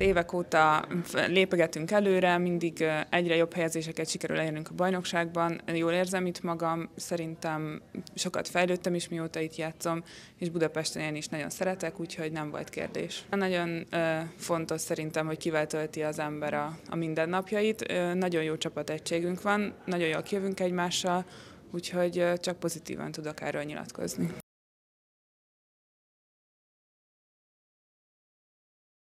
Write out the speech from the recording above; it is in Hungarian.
évek óta lépegetünk előre, mindig egyre jobb helyezéseket sikerül elérnünk a bajnokságban. Jól érzem itt magam, szerintem sokat fejlődtem is, mióta itt játszom, és Budapesten én is nagyon szeretek, úgyhogy nem volt kérdés. Nagyon fontos szerintem, hogy kivel tölti az ember a, a mindennapjait. Nagyon jó csapategységünk van, nagyon jól kívünk egymással, úgyhogy csak pozitívan tudok erről nyilatkozni.